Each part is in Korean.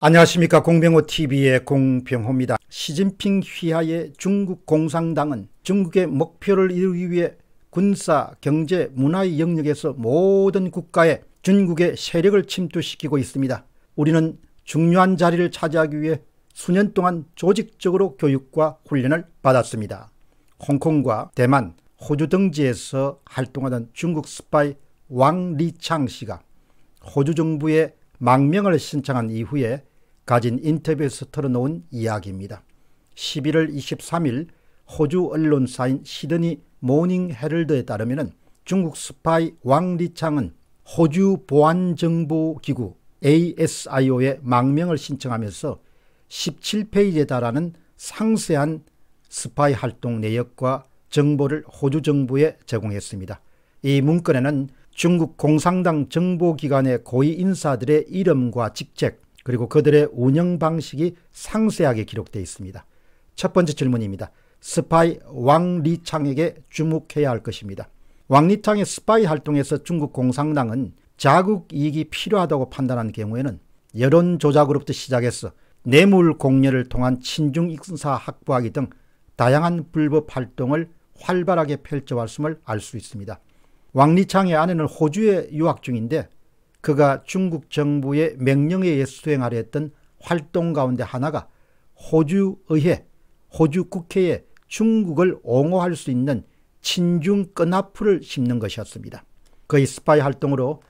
안녕하십니까 공병호TV의 공병호입니다. 시진핑 휘하의 중국 공산당은 중국의 목표를 이루기 위해 군사, 경제, 문화의 영역에서 모든 국가에 중국의 세력을 침투시키고 있습니다. 우리는 중요한 자리를 차지하기 위해 수년 동안 조직적으로 교육과 훈련을 받았습니다. 홍콩과 대만, 호주 등지에서 활동하던 중국 스파이 왕리창 씨가 호주 정부의 망명을 신청한 이후에 가진 인터뷰에서 털어놓은 이야기입니다. 11월 23일 호주 언론사인 시드니 모닝 헤럴드에 따르면 중국 스파이 왕리창은 호주 보안정보기구 ASIO에 망명을 신청하면서 17페이지에 달하는 상세한 스파이 활동 내역과 정보를 호주 정부에 제공했습니다. 이 문건에는 중국 공산당 정보기관의 고위 인사들의 이름과 직책, 그리고 그들의 운영 방식이 상세하게 기록되어 있습니다. 첫 번째 질문입니다. 스파이 왕리창에게 주목해야 할 것입니다. 왕리창의 스파이 활동에서 중국 공산당은 자국 이익이 필요하다고 판단한 경우에는 여론 조작으로부터 시작해서 뇌물 공여를 통한 친중 익사 확보하기 등 다양한 불법 활동을 활발하게 펼쳐왔음을 알 수 있습니다. 왕리창의 아내는 호주에 유학 중인데 그가 중국 정부의 명령에 의해 수행하려 했던 활동 가운데 하나가 호주의회, 호주 국회에 중국을 옹호할 수 있는 친중 끈나풀을 심는 것이었습니다. 그의 스파이 활동으로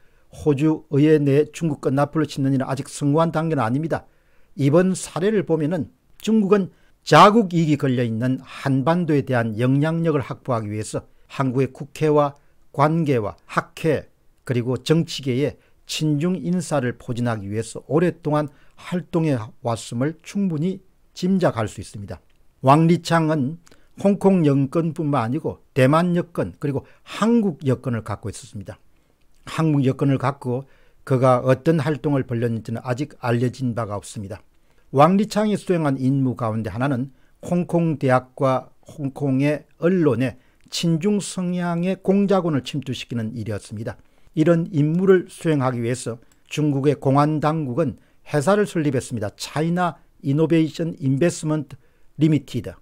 호주 의회 내 중국 끈나풀을 심는 일은 아직 성공한 단계는 아닙니다. 이번 사례를 보면은 중국은 자국 이익이 걸려있는 한반도에 대한 영향력을 확보하기 위해서 한국의 국회와 관계와 학회 그리고 정치계에 친중 인사를 포진하기 위해서 오랫동안 활동해 왔음을 충분히 짐작할 수 있습니다. 왕리창은 홍콩 여건뿐만 아니고 대만 여건 그리고 한국 여건을 갖고 있었습니다. 한국 여건을 갖고 그가 어떤 활동을 벌였는지는 아직 알려진 바가 없습니다. 왕리창이 수행한 임무 가운데 하나는 홍콩 대학과 홍콩의 언론에 친중 성향의 공작원을 침투시키는 일이었습니다. 이런 임무를 수행하기 위해서 중국의 공안 당국은 회사를 설립했습니다. 차이나 이노베이션 인베스먼트 리미티드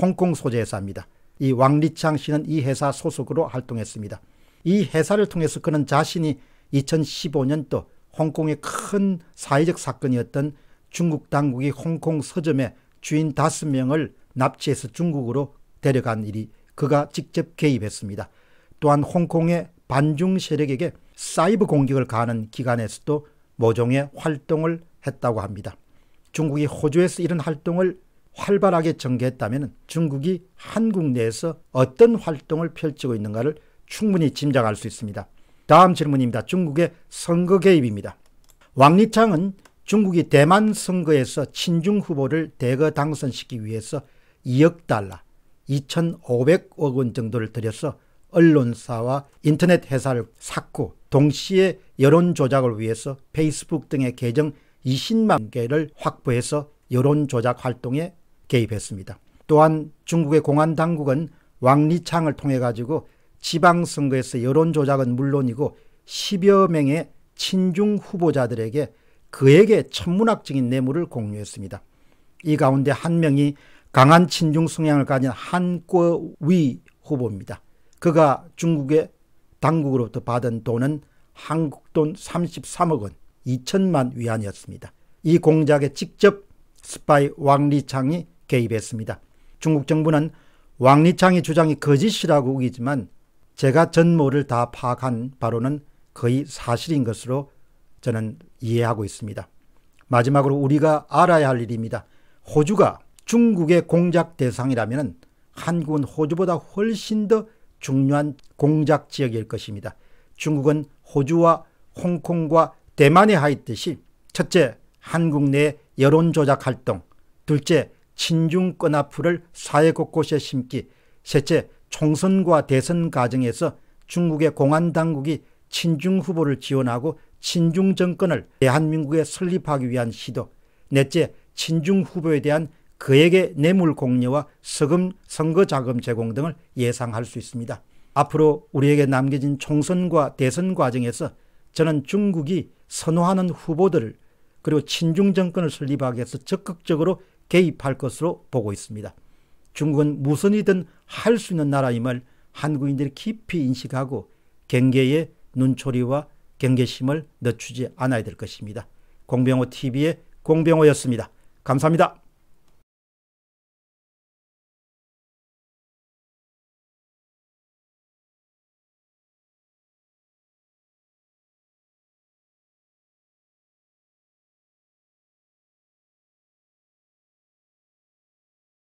홍콩 소재 회사입니다. 이 왕리창 씨는 이 회사 소속으로 활동했습니다. 이 회사를 통해서 그는 자신이 2015년도 홍콩의 큰 사회적 사건이었던 중국 당국이 홍콩 서점의 주인 5명을 납치해서 중국으로 데려간 일이 그가 직접 개입했습니다. 또한 홍콩의 반중 세력에게 사이버 공격을 가하는 기관에서도 모종의 활동을 했다고 합니다. 중국이 호주에서 이런 활동을 활발하게 전개했다면 중국이 한국 내에서 어떤 활동을 펼치고 있는가를 충분히 짐작할 수 있습니다. 다음 질문입니다. 중국의 선거 개입입니다. 왕리창은 중국이 대만 선거에서 친중 후보를 대거 당선시키기 위해서 2억 달러, 2,500억 원 정도를 들여서 언론사와 인터넷 회사를 샀고 동시에 여론 조작을 위해서 페이스북 등의 계정 20만 개를 확보해서 여론 조작 활동에 개입했습니다. 또한 중국의 공안 당국은 왕리창을 통해 가지고 지방선거에서 여론 조작은 물론이고 10여 명의 친중 후보자들에게 그에게 천문학적인 뇌물을 공유했습니다. 이 가운데 한 명이 강한 친중 성향을 가진 한꺼위 후보입니다. 그가 중국의 당국으로부터 받은 돈은 한국 돈 33억 원, 2천만 위안이었습니다. 이 공작에 직접 스파이 왕리창이 개입했습니다. 중국 정부는 왕리창의 주장이 거짓이라고 우기지만 제가 전모를 다 파악한 바로는 거의 사실인 것으로 저는 이해하고 있습니다. 마지막으로 우리가 알아야 할 일입니다. 호주가 중국의 공작 대상이라면 한국은 호주보다 훨씬 더 중요한 공작 지역일 것입니다. 중국은 호주와 홍콩과 대만에 하였듯이 첫째, 한국 내 여론 조작 활동, 둘째, 친중권 화을 사회 곳곳에 심기, 셋째, 총선과 대선 과정에서 중국의 공안 당국이 친중 후보를 지원하고 친중 정권을 대한민국에 설립하기 위한 시도, 넷째, 친중 후보에 대한 그에게 뇌물 공여와 서금, 선거 자금 제공 등을 예상할 수 있습니다. 앞으로 우리에게 남겨진 총선과 대선 과정에서 저는 중국이 선호하는 후보들을 그리고 친중 정권을 설립하기 위해서 적극적으로 개입할 것으로 보고 있습니다. 중국은 무엇이든 할 수 있는 나라임을 한국인들이 깊이 인식하고 경계의 눈초리와 경계심을 늦추지 않아야 될 것입니다. 공병호 TV의 공병호였습니다. 감사합니다.